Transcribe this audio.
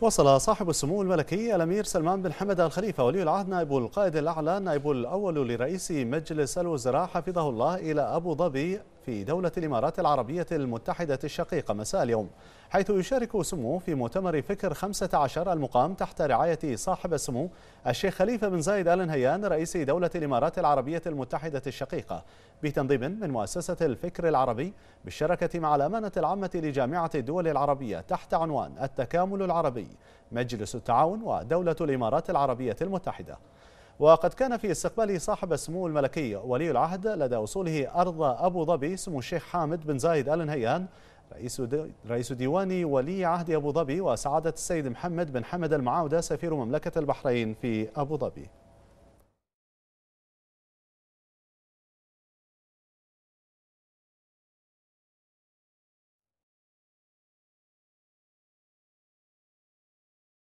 وصل صاحب السمو الملكي الأمير سلمان بن حمد الخليفة ولي العهد نائب القائد الأعلى نائب الأول لرئيس مجلس الوزراء حفظه الله إلى أبو ظبي في دولة الإمارات العربية المتحدة الشقيقة مساء اليوم حيث يشارك سموه في مؤتمر فكر 15 المقام تحت رعاية صاحب السمو الشيخ خليفة بن زايد آل نهيان رئيس دولة الإمارات العربية المتحدة الشقيقة بتنظيم من مؤسسة الفكر العربي بالشراكة مع الأمانة العامة لجامعة الدول العربية تحت عنوان التكامل العربي مجلس التعاون ودولة الإمارات العربية المتحدة وقد كان في استقباله صاحب السمو الملكي ولي العهد لدى وصوله أرض أبو ظبي سمو الشيخ حامد بن زايد آل نهيان رئيس رئيس ديوان ولي عهد أبو ظبي وسعادة السيد محمد بن حمد المعاودة سفير مملكة البحرين في أبو ظبي